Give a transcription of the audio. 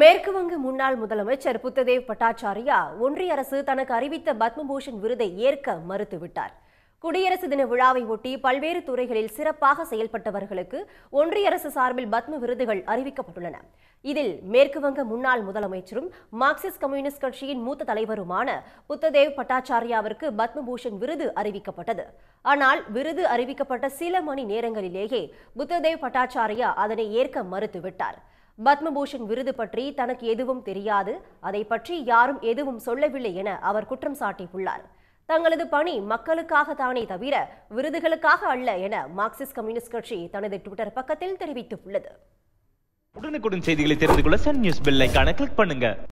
மேற்குவங்க முன்னாள் முதலமைச்சர் புத்ததேவ் பட்டாச்சாரியா ஒன்றிய அரசு தனக்கு அறிவித்த பத்மபூஷன் விருதை ஏற்க மறுத்துவிட்டார் குடியரசு தின விழாவை ஒட்டி பல்வேறு துறைகளில் சிறப்பாக செயல்பட்டவர்களுக்கு ஒன்றிய அரசு சார்பில் பத்ம விருதுகள் அறிவிக்கப்பட்டுள்ளன இதில் மேற்குவங்க முன்னாள் முதலமைச்சரும் மார்க்சிஸ்ட் கம்யூனிஸ்ட் கட்சியின் மூத்த தலைவருமான புத்ததேவ் பட்டாச்சாரியாவிற்கு பத்மபூஷன் விருது அறிவிக்கப்பட்டது ஆனால் விருது அறிவிக்கப்பட்ட சில மணி நேரங்களிலேயே புத்ததேவ் பட்டாச்சாரியா அதனை ஏற்க மறுத்துவிட்டார் பத்மபூஷன் விருது பற்றி தனக்கு எதுவும் தெரியாது அதை பற்றி யாரும் எதுவும் சொல்லவில்லை என அவர் குற்றம் சாட்டியுள்ளார் தங்களது பணி மக்களுக்காக தானே தவிர விருதுகளுக்காக அல்ல என மார்க்சிஸ்ட் கம்யூனிஸ்ட் கட்சி தனது ட்விட்டர் பக்கத்தில் தெரிவித்துள்ளது உடனுக்குடன் செய்திகளை தெரிந்து கொள்ள Sun News bell icon click பண்ணுங்க